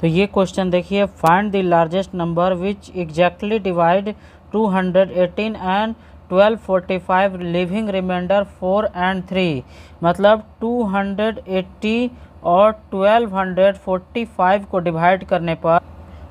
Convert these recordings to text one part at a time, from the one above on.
तो ये क्वेश्चन देखिए find the largest number which exactly divide 218 and 1245 leaving remainder 4 and 3 मतलब 280 और 1245 को डिवाइड करने पर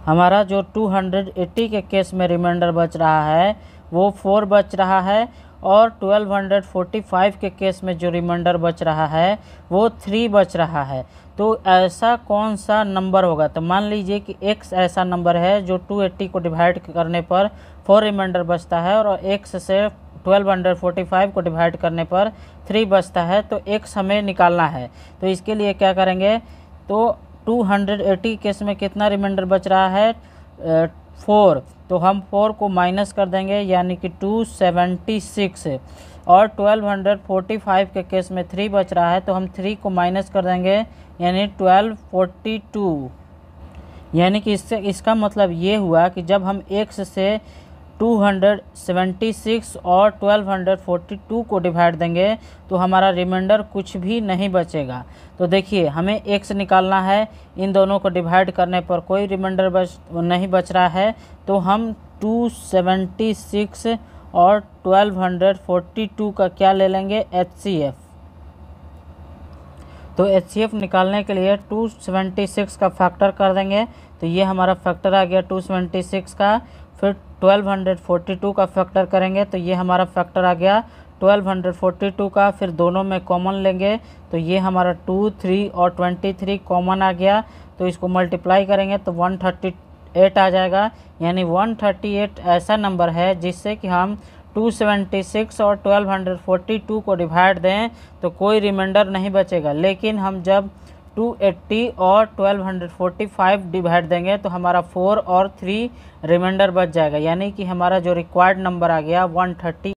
हमारा जो 280 के केस में रिमाइंडर बच रहा है वो 4 बच रहा है और 1245 के केस में जो रिमाइंडर बच रहा है वो थ्री बच रहा है तो ऐसा कौन सा नंबर होगा तो मान लीजिए कि x ऐसा नंबर है जो 280 को डिवाइड करने पर फोर रिमाइंडर बचता है और x से 1245 को डिवाइड करने पर थ्री बचता है तो एक्स हमें निकालना है तो इसके लिए क्या करेंगे तो 280 केस में कितना रिमाइंडर बच रहा है फोर तो हम फोर को माइनस कर देंगे यानी कि टू सेवेंटी सिक्स और ट्वेल्व हंड्रेड फोर्टी फाइव के केस में थ्री बच रहा है तो हम थ्री को माइनस कर देंगे यानी ट्वेल्व फोर्टी टू यानी कि इससे इसका मतलब ये हुआ कि जब हम एक से 276 और 1242 को डिवाइड देंगे तो हमारा रिमाइंडर कुछ भी नहीं बचेगा तो देखिए हमें एक्स निकालना है इन दोनों को डिवाइड करने पर कोई रिमाइंडर बच नहीं बच रहा है तो हम 276 और 1242 का क्या ले लेंगे एच सी एफ़ तो एच निकालने के लिए 276 का फैक्टर कर देंगे तो ये हमारा फैक्टर आ गया 276 का फिर 1242 का फैक्टर करेंगे तो ये हमारा फैक्टर आ गया 1242 का फिर दोनों में कॉमन लेंगे तो ये हमारा 2, 3 और 23 कॉमन आ गया तो इसको मल्टीप्लाई करेंगे तो 138 आ जाएगा यानी 138 ऐसा नंबर है जिससे कि हम 276 और 1242 को डिवाइड दें तो कोई रिमाइंडर नहीं बचेगा लेकिन हम जब 280 और 1245 डिवाइड देंगे तो हमारा फोर और थ्री रिमाइंडर बच जाएगा यानी कि हमारा जो रिक्वायर्ड नंबर आ गया 130